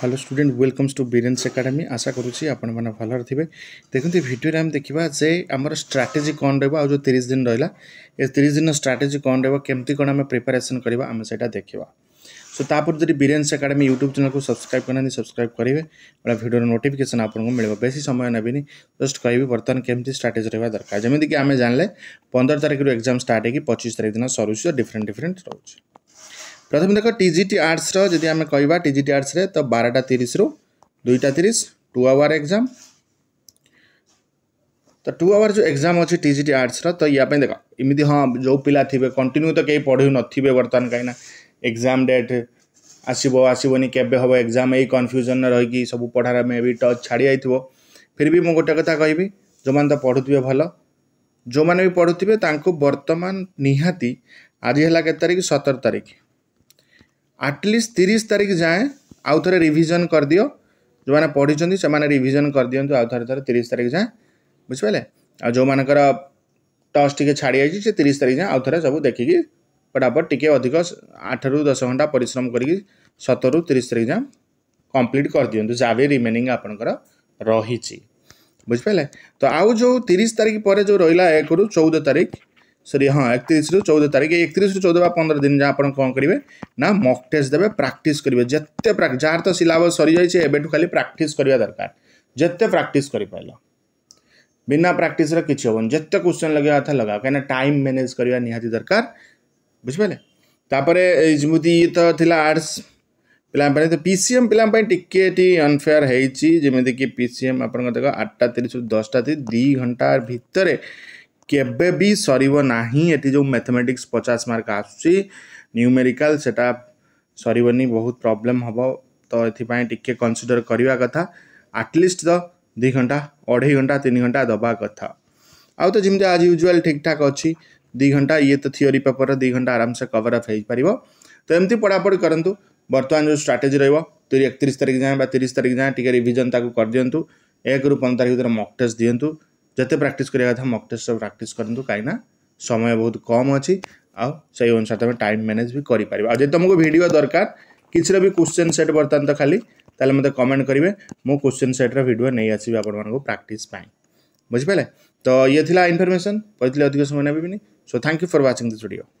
hello student welcomes to Birens academy आशा करुच्ची आपण मैंने भल देखते भिडियो आम देखा से आम स्ट्राटेजी कौन रहा जो तीस दिन रहा तीस दिन स्ट्राटेजी कौन रहा कमी कौन आम प्रिपेरेसन करवा आम से देखा सो तापर जी बीरेन्स एकाडेमी यूट्यूब चैनल को सब्सक्राइब करना सब्सक्राइब करेंगे मैं भिडियो नोटिकेसन आपको मिले बेस समय नवि जस्ट कह बर्तमान कमी स्ट्राटेजी रहा दरकार जमीक आम जानले पंद्रह तारीख एक्जाम स्टार्ट कि पचीस तारीख दिन सरुच्छ डिफरेन्ट डिफरेन्ट रोचे প্রথমে দেখ টিজিটি আর্টসর যদি আমি কহবা টিজিটি আর্টসরে তো বারোটা তিরিশ রু দুইটা তিরিশ টু আওয়ার এক্সাম তো টু আওয়ার যে এক্সাম অছি টিজিটি আর্টসর তো ইয়াপাই দেখ এমনি হ্যাঁ যে পিলা থাকবে কন্টিনিউ তো কে পড়ে নথিবে বর্তমান কিনা এক্সাম ডেট আসব আসবনি কেবে হব এক্সাম এই কনফ্ୟୁଜନ রহিকি সব পড়ার মে বি টচ ছাড়ি যাইথিব ফির বি মু গোটে কথা কহবি ଯେଉଁମାନେ ତ ପଢ଼ୁଥିବେ ଭଲ ଯେଉଁମାନେ ବି ପଢ଼ୁଥିବେ ତାଙ୍କୁ ବର୍ତ୍ତମାନ ନିହାତି ଆଜି ହେଲା କେତେ ତାରିଖ ସତର ତାରିଖ आटलिस्ट तीस तारीख जाए आउ थ रिविजन कर दि जो मैंने पढ़ी से मैंने रिविजन कर दिंतु आउ थे तीस तारीख जाए बुझे आ जो मानकर टर्च टी छाड़ी से तीस तारीख जाए आउ थ सब देखिकी फटाफट टी अधिक आठ रु दस घंटा पिश्रम कर सतर तीस तारीख जाए कम्प्लीट कर दिंतु जहाँ भी रिमेनिंग आपंकर रही बुझे तो आउ जो तीस तारीख पर जो रहा एक रु चौद तारीख सरी हाँ एक चौदह तारीख एक चौदह पंद्रह दिन जहाँ आप कौन करेंगे ना मक टेस्ट देते प्राक्ट करेंगे जिते जहाँ तो सिलबस सरी जाए एवं खाली प्राक्ट करवा दरकार जिते प्राक्ट कर पाइल बिना प्राक्ट किसी हेन जिते क्वेश्चन लगे कथा लगा कहीं टाइम मेनेज करवा नि दरकार बुझे तापर जमी ये तो आर्ट्स पे तो पीसीएम पे टिकेट अनफेयर होमती कि पीसीएम आप आठटा तीस दसटा तीस दी घंटा भितर केबे भी सर ना ये जो मैथमेटिक्स पचास मार्क आसमेरिकाल से सर बहुत प्रॉब्लम हम तो ये टी कनसीडर करवा कथा आटलिस्ट तो दुई घंटा अढ़े घंटा तीन घंटा दबा कथ आउ तो जमी आज यूजुआल ठीक ठाक अच्छी दु घंटा ये तो थीरी पेपर दुई घंटा आराम से कवरअप हो पार तो एमती पढ़ापढ़ी करूँ बर्तमान जो स्ट्राटेजी रोज तीर एक तारिख जाए तीस तारीख जाए टी रिजन कर दिंतु एक रु पंद्रह तारीख भर मक टेस्ट दिंतु যত প্র্যাকটিস करिएगा মক টেস্ট সব প্র্যাকটিস করندو কাইনা সময় বহুত কম আছে আর সঠিক অনুসারে টাইম ম্যানেজ ভি করি পারিব আর যদি তোমাদের ভিডিও দরকার কিছরো বি কোশ্চেন সেট বৰতন্ত খালি তালে মতে কমেন্ট করিবে ম কোশ্চেন সেটৰ ভিডিও নেহি আসিব আপোনাকো প্র্যাকটিস পাই বুঝিবলে তো ইয়া থিলা ইনফৰমেশন পইতলে অধিক সময় নাই বিনে so thank you for watching this video